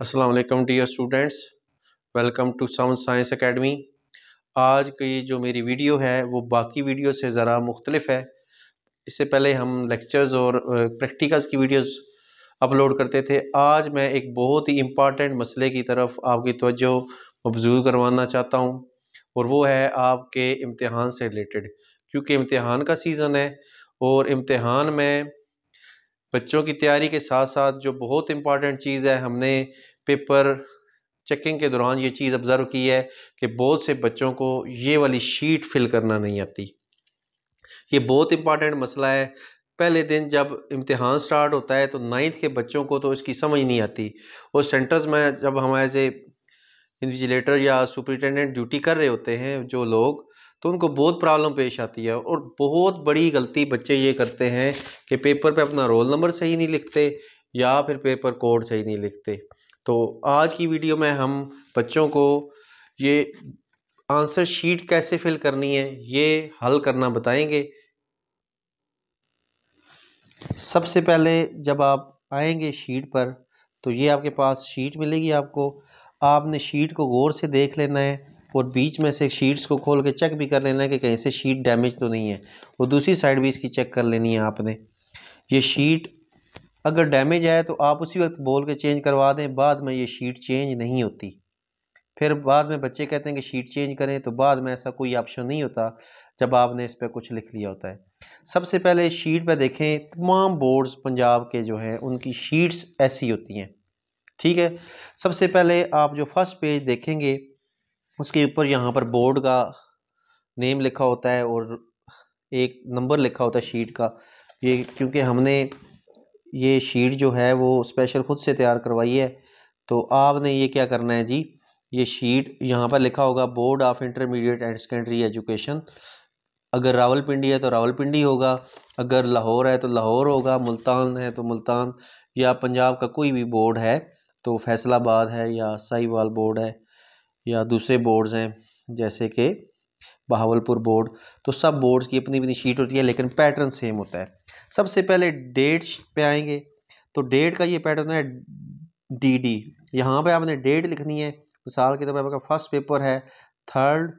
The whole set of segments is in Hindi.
Aslam dear students welcome to Sound Science Academy आज की जो मेरी वीडियो है वो बाकी वीडियो से ज़रा मुख्तलिफ है इससे पहले हम लेक्चर्स और प्रैक्टिकल्स की वीडियोस अपलोड करते थे आज मैं एक बहुत ही इम्पॉर्टेंट मसले की तरफ आपकी तवज्जो मबजूर करवाना चाहता हूँ और वो है आपके इम्तहान से रिलेटेड क्योंकि इम्तहान का सीज़न है और इम्तहान में बच्चों की तैयारी के साथ साथ जो बहुत इम्पॉर्टेंट चीज़ है हमने पेपर चेकिंग के दौरान ये चीज़ ऑब्ज़र्व की है कि बहुत से बच्चों को ये वाली शीट फिल करना नहीं आती ये बहुत इंपॉर्टेंट मसला है पहले दिन जब इम्तहान स्टार्ट होता है तो नाइन्थ के बच्चों को तो इसकी समझ नहीं आती और सेंटर्स में जब हम एज ए इन्विजिलेटर या सुपरिटेंडेंट ड्यूटी कर रहे होते हैं जो लोग तो उनको बहुत प्रॉब्लम पेश आती है और बहुत बड़ी गलती बच्चे ये करते हैं कि पेपर पे अपना रोल नंबर सही नहीं लिखते या फिर पेपर कोड सही नहीं लिखते तो आज की वीडियो में हम बच्चों को ये आंसर शीट कैसे फिल करनी है ये हल करना बताएंगे सबसे पहले जब आप आएंगे शीट पर तो ये आपके पास शीट मिलेगी आपको आपने शीट को गौर से देख लेना है और बीच में से शीट्स को खोल के चेक भी कर लेना है कि कहीं से शीट डैमेज तो नहीं है और दूसरी साइड भी इसकी चेक कर लेनी है आपने ये शीट अगर डैमेज आए तो आप उसी वक्त बोल के चेंज करवा दें बाद में ये शीट चेंज नहीं होती फिर बाद में बच्चे कहते हैं कि शीट चेंज करें तो बाद में ऐसा कोई ऑप्शन नहीं होता जब आपने इस पर कुछ लिख लिया होता है सबसे पहले शीट पर देखें तमाम बोर्ड्स पंजाब के जो हैं उनकी शीट्स ऐसी होती हैं ठीक है सबसे पहले आप जो फर्स्ट पेज देखेंगे उसके ऊपर यहाँ पर बोर्ड का नेम लिखा होता है और एक नंबर लिखा होता है शीट का ये क्योंकि हमने ये शीट जो है वो स्पेशल ख़ुद से तैयार करवाई है तो आपने ये क्या करना है जी ये शीट यहाँ पर लिखा होगा Board of Intermediate and Secondary Education अगर रावलपिंडी है तो रावलपिंडी होगा अगर लाहौर है तो लाहौर होगा मुल्तान है तो मुल्तान या पंजाब का कोई भी बोर्ड है तो फैसलाबाद है या साहिवाल बोर्ड है या दूसरे बोर्ड्स हैं जैसे कि बहावलपुर बोर्ड तो सब बोर्ड्स की अपनी अपनी शीट होती है लेकिन पैटर्न सेम होता है सबसे पहले डेट पे आएंगे तो डेट का ये पैटर्न है डी डी यहाँ पर आपने डेट लिखनी है मिसाल के तौर पर आपका फर्स्ट पेपर है थर्ड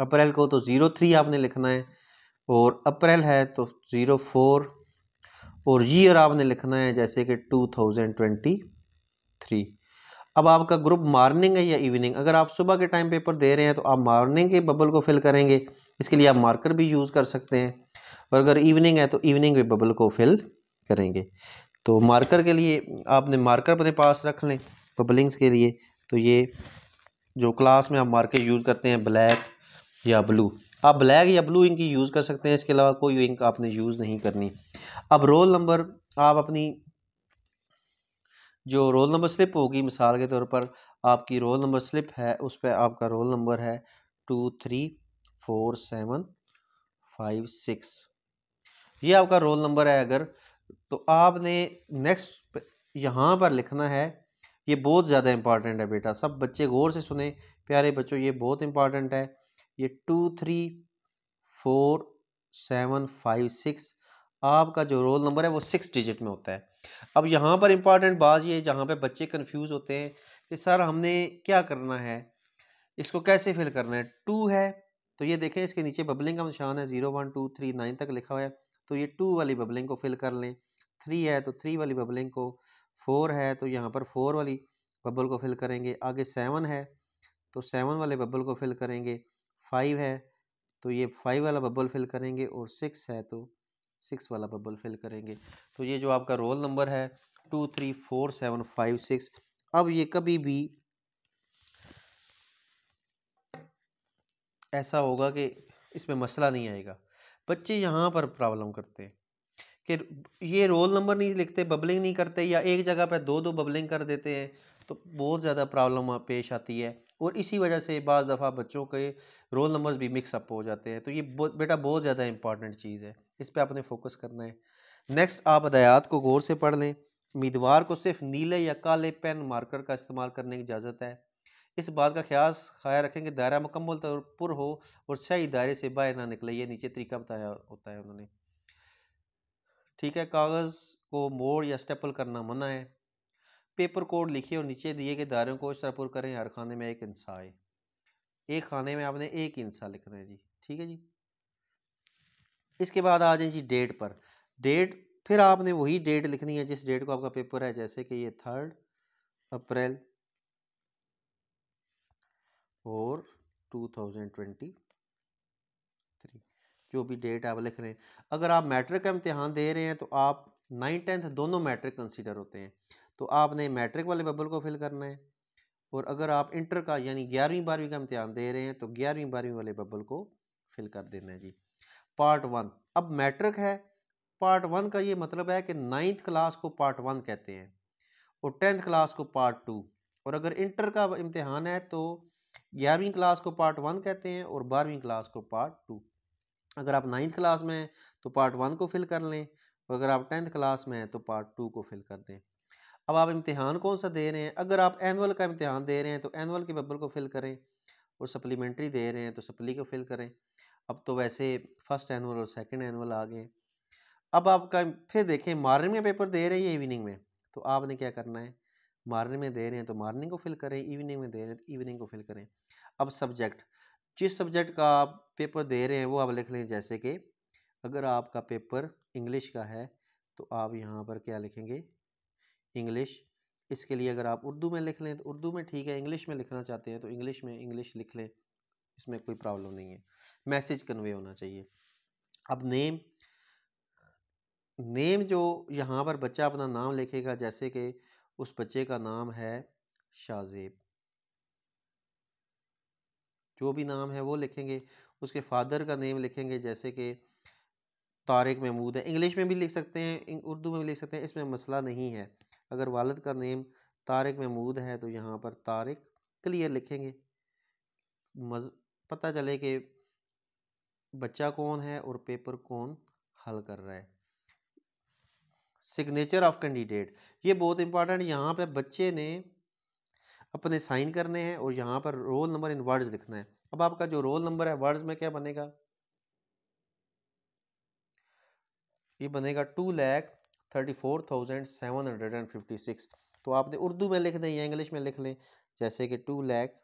अप्रैल को तो ज़ीरो थ्री आपने लिखना है और अप्रैल है तो ज़ीरो फोर और ईयर आपने लिखना है जैसे कि टू थाउजेंड ट्वेंटी थ्री अब आपका ग्रुप मॉर्निंग है या इवनिंग अगर आप सुबह के टाइम पेपर दे रहे हैं तो आप मॉर्निंग के बबल को फिल करेंगे इसके लिए आप मार्कर भी यूज़ कर सकते हैं और अगर इवनिंग है तो इवनिंग में बबल को फिल करेंगे तो मार्कर के लिए आपने मार्कर अपने पास रख लें बबलिंग्स के लिए तो ये जो क्लास में आप मार्कर यूज़ करते हैं ब्लैक या ब्लू आप ब्लैक या ब्लू इंक यूज़ कर सकते हैं इसके अलावा कोई इंक आपने यूज़ नहीं करनी अब रोल नंबर आप अपनी जो रोल नंबर स्लिप होगी मिसाल के तौर पर आपकी रोल नंबर स्लिप है उस पर आपका रोल नंबर है two three four seven five six ये आपका रोल नंबर है अगर तो आपने नेक्स्ट यहाँ पर लिखना है ये बहुत ज़्यादा इम्पॉर्टेंट है बेटा सब बच्चे गौर से सुने प्यारे बच्चों ये बहुत इम्पॉर्टेंट है ये two three four seven five six आपका जो रोल नंबर है वो सिक्स डिजिट में होता है अब यहाँ पर इम्पॉर्टेंट बात ये जहाँ पे बच्चे कंफ्यूज होते हैं कि सर हमने क्या करना है इसको कैसे फिल करना है टू है तो ये देखें इसके नीचे बबलिंग का निशान है zero one two three nine तक लिखा हुआ है तो ये टू वाली बबलिंग को फिल कर लें थ्री है तो थ्री वाली बबलिंग को फोर है तो यहाँ पर फोर वाली बबल को फिल करेंगे आगे सेवन है तो सेवन वाले बबल को फिल करेंगे फाइव है तो ये फाइव वाला बबल फिल करेंगे और सिक्स है तो सिक्स वाला बबल फिल करेंगे तो ये जो आपका रोल नंबर है two three four seven five six अब ये कभी भी ऐसा होगा कि इसमें मसला नहीं आएगा बच्चे यहाँ पर प्रॉब्लम करते हैं कि ये रोल नंबर नहीं लिखते बबलिंग नहीं करते या एक जगह पर दो दो बबलिंग कर देते हैं तो बहुत ज़्यादा प्रॉब्लम पेश आती है और इसी वजह से बज़ दफ़ा बच्चों के रोल नंबर्स भी मिक्सअप हो जाते हैं तो ये बेटा बहुत ज़्यादा इंपॉर्टेंट चीज़ है इस पर आपने फोकस करना है नेक्स्ट आप हदायात को गौर से पढ़ लें उम्मीदवार को सिर्फ नीले या काले पेन मार्कर का इस्तेमाल करने की इजाज़त है इस बात का ख्याल ख्याल रखें कि दायरा मुकम्मल तौर पर हो और सही दायरे से बाहर ना निकले ये नीचे तरीका बताया होता है उन्होंने ठीक है कागज़ को मोड़ या स्टेपल करना मना है पेपर कोड लिखिए और नीचे दिए गए दायरों को इस तरह पुर करें हर खाने में एक इंसा आए एक खाने में आपने एक इंसा लिखना है जी ठीक है जी इसके बाद आ जाए जी डेट पर डेट फिर आपने वही डेट लिखनी है जिस डेट को आपका पेपर है जैसे कि ये थर्ड अप्रैल और 2023 जो भी डेट आप लिख रहे हैं अगर आप मैट्रिक का इम्तहान दे रहे हैं तो आप नाइन टेंथ दोनों मैट्रिक कंसीडर होते हैं तो आपने मैट्रिक वाले बबल को फिल करना है और अगर आप इंटर का यानी ग्यारहवीं बारहवीं का इम्तहान दे रहे हैं तो ग्यारहवीं बारहवीं वाले बबल को फिल कर देना है जी पार्ट वन अब मैट्रिक है पार्ट वन का ये मतलब है कि नाइन्थ क्लास को पार्ट वन कहते हैं और टेंथ क्लास को पार्ट टू और अगर इंटर का इम्तहान है तो ग्यारहवीं क्लास को पार्ट वन कहते हैं और बारहवीं क्लास को पार्ट टू अगर आप नाइन्थ क्लास में हैं तो पार्ट वन को फिल कर लें और अगर आप टेंथ क्लास में हैं तो पार्ट टू को फिल कर दें अब आप इम्तहान कौन सा दे रहे हैं अगर आप एनअल का इम्तहान दे रहे हैं तो एनअल के बबल को फिल करें और सप्लीमेंट्री दे रहे हैं तो सप्ली को फिल करें अब तो वैसे फर्स्ट एनुअल और सेकंड एनुअल आ गए अब आपका फिर देखें मॉर्निंग में पेपर दे रही है इवनिंग में तो आपने क्या करना है मॉर्निंग में दे रहे हैं तो मॉर्निंग को फिल करें इवनिंग में दे रहे हैं तो इवनिंग को फिल करें अब सब्जेक्ट जिस सब्जेक्ट का आप पेपर दे रहे हैं वो आप लिख लें जैसे कि अगर आपका पेपर इंग्लिश का है तो आप यहाँ पर क्या लिखेंगे इंग्लिश इसके लिए अगर आप उर्दू में लिख लें तो उर्दू में ठीक है इंग्लिश में लिखना चाहते हैं तो इंग्लिश में इंग्लिश लिख लें इसमें कोई प्रॉब्लम नहीं है मैसेज कन्वे होना चाहिए अब नेम नेम जो यहाँ पर बच्चा अपना नाम लिखेगा जैसे कि उस बच्चे का नाम है शाहजेब जो भी नाम है वो लिखेंगे उसके फादर का नेम लिखेंगे जैसे कि तारिक महमूद है इंग्लिश में भी लिख सकते हैं उर्दू में भी लिख सकते हैं इसमें मसला नहीं है अगर वालद का नेम तारिक महमूद है तो यहाँ पर तारिक क्लियर लिखेंगे मज पता चले कि बच्चा कौन है और पेपर कौन हल कर रहा है सिग्नेचर ऑफ कैंडिडेट ये बहुत इंपॉर्टेंट यहाँ पे बच्चे ने अपने साइन करने हैं और यहाँ पर रोल नंबर इन वर्ड्स लिखना है अब आपका जो रोल नंबर है वर्ड्स में क्या बनेगा ये बनेगा two lakh thirty four thousand seven hundred and fifty six तो आपने उर्दू में लिख दें या इंग्लिश में लिख लें जैसे कि two lakh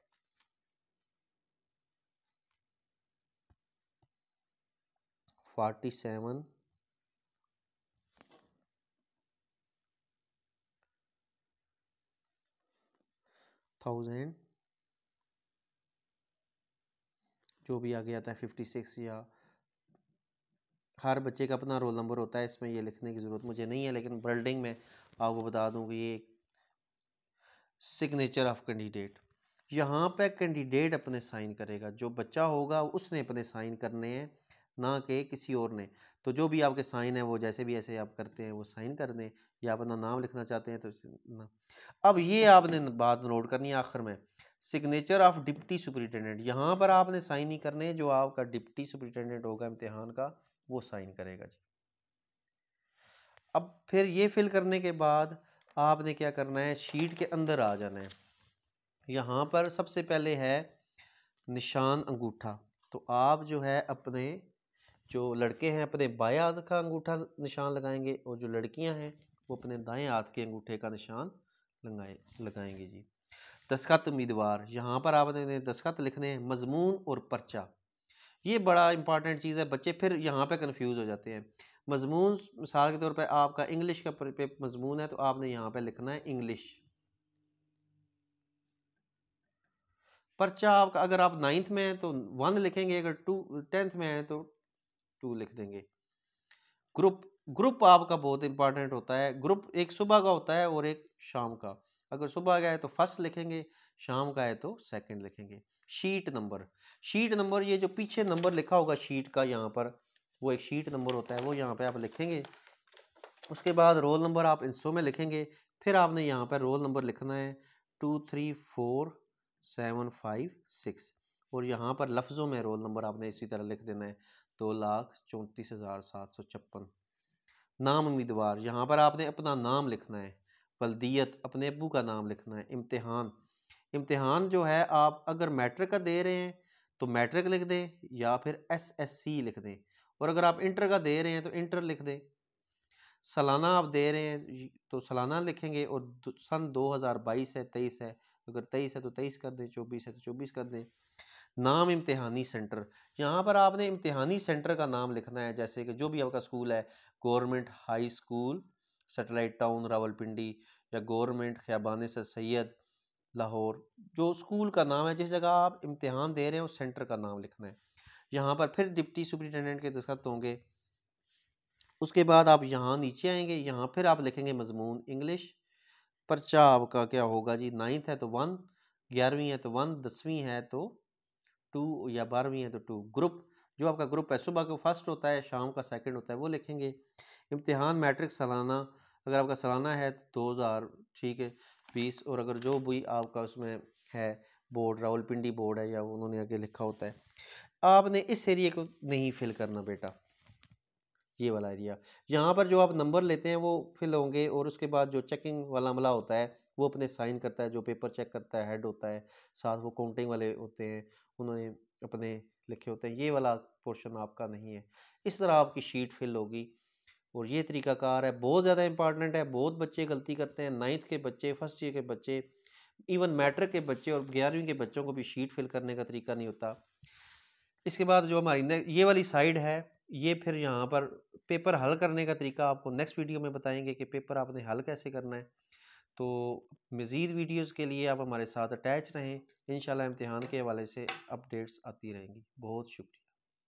forty seven thousand जो भी आगे आता है फिफ्टी सिक्स या हर बच्चे का अपना रोल नंबर होता है इसमें ये लिखने की ज़रूरत मुझे नहीं है लेकिन बिल्डिंग में आपको बता दूँ कि ये सिग्नेचर ऑफ कैंडिडेट यहाँ पे कैंडिडेट अपने साइन करेगा जो बच्चा होगा उसने अपने साइन करने हैं ना कि किसी और ने तो जो भी आपके साइन है वो जैसे भी ऐसे आप करते हैं वो साइन कर दें या अपना नाम लिखना चाहते हैं तो ना अब ये आपने बात नोट करनी है आखिर में सिग्नेचर ऑफ डिप्टी सुपरिटेंडेंट यहाँ पर आपने साइन ही करने जो आपका डिप्टी सुपरिटेंडेंट होगा इम्तहान का वो साइन करेगा जी अब फिर ये फिल करने के बाद आपने क्या करना है शीट के अंदर आ जाना है यहाँ पर सबसे पहले है निशान अंगूठा तो आप जो है अपने जो लड़के हैं अपने बाएं हाथ का अंगूठा निशान लगाएंगे और जो लड़कियां हैं वो अपने दाएं हाथ के अंगूठे का निशान लगाए लगाएंगे जी दस्खत उम्मीदवार यहाँ पर आपने दस्खत लिखने हैं मजमून और पर्चा ये बड़ा इंपॉर्टेंट चीज़ है बच्चे फिर यहाँ पे कन्फ्यूज़ हो जाते हैं मजमून मिसाल के तौर पे आपका इंग्लिश का मजमून है तो आपने यहाँ पे लिखना है इंग्लिश पर्चा आपका अगर आप नाइन्थ में हैं तो वन लिखेंगे अगर टू टेंथ में हैं तो टू लिख देंगे ग्रुप ग्रुप आपका बहुत इंपॉर्टेंट होता है ग्रुप एक सुबह का होता है और एक शाम का अगर सुबह का है तो फर्स्ट लिखेंगे शाम का है तो सेकंड लिखेंगे शीट नंबर शीट नंबर ये जो पीछे नंबर लिखा होगा शीट का यहाँ पर वो एक शीट नंबर होता है वो यहाँ पे आप लिखेंगे उसके बाद रोल नंबर आप इंस्टों में लिखेंगे फिर आपने यहाँ पर रोल नंबर लिखना है two three four seven five six और यहाँ पर लफ्ज़ों में रोल नंबर आपने इसी तरह लिख देना है दो लाख चौंतीस हज़ार सात सौ छप्पन नाम उम्मीदवार यहाँ पर आपने अपना नाम लिखना है बल्दियत अपने अबू का नाम लिखना है इम्तहान इम्तहान जो है आप अगर मैट्रिक का दे रहे हैं तो मैट्रिक लिख दें या फिर एस एस सी लिख दें और अगर आप इंटर का दे रहे हैं तो इंटर लिख दें सालाना आप दे रहे हैं तो सालाना लिखेंगे और सन 2022 है तेईस है अगर तेईस है तो तेईस कर दें चौबीस है तो चौबीस कर दें नाम इम्तहानी सेंटर यहाँ पर आपने इम्तहानी सेंटर का नाम लिखना है जैसे कि जो भी आपका स्कूल है Government High School Satellite Town Rawalpindi या गवर्नमेंट ख्याबान से सैयद लाहौर जो स्कूल का नाम है जिस जगह आप इम्तहान दे रहे हैं उस सेंटर का नाम लिखना है यहाँ पर फिर डिप्टी सुप्रिटेंडेंट के दस्खत होंगे उसके बाद आप यहाँ नीचे आएंगे यहाँ फिर आप लिखेंगे मजमून इंग्लिश पर्चा आपका क्या होगा जी नाइन्थ है तो वन ग्यारहवीं है तो वन दसवीं है तो टू या बारहवीं है तो टू ग्रुप जो आपका ग्रुप है सुबह का फर्स्ट होता है शाम का सेकंड होता है वो लिखेंगे इम्तिहान मैट्रिक सालाना अगर आपका सालाना है तो दो हज़ार ठीक है बीस और अगर जो भी आपका उसमें है बोर्ड रावलपिंडी बोर्ड है या उन्होंने आगे लिखा होता है आपने इस एरिए को नहीं फिल करना बेटा ये वाला एरिया यहाँ पर जो आप नंबर लेते हैं वो फिल होंगे और उसके बाद जो चेकिंग वाला अमला होता है वो अपने साइन करता है जो पेपर चेक करता है हेड होता है साथ वो काउंटिंग वाले होते हैं उन्होंने अपने लिखे होते हैं ये वाला पोर्शन आपका नहीं है इस तरह आपकी शीट फिल होगी और ये तरीकाकार है बहुत ज़्यादा इंपॉर्टेंट है बहुत बच्चे गलती करते हैं नाइन्थ के बच्चे फर्स्ट ईयर के बच्चे इवन मैट्रिक के बच्चे और ग्यारहवीं के बच्चों को भी शीट फिल करने का तरीका नहीं होता इसके बाद जो हमारी ये वाली साइड है ये फिर यहाँ पर पेपर हल करने का तरीका आपको नेक्स्ट वीडियो में बताएंगे कि पेपर आपने हल कैसे करना है तो मज़ीद वीडियोज़ के लिए आप हमारे साथ अटैच रहें इन इम्तहान के हवाले से अपडेट्स आती रहेंगी बहुत शुक्रिया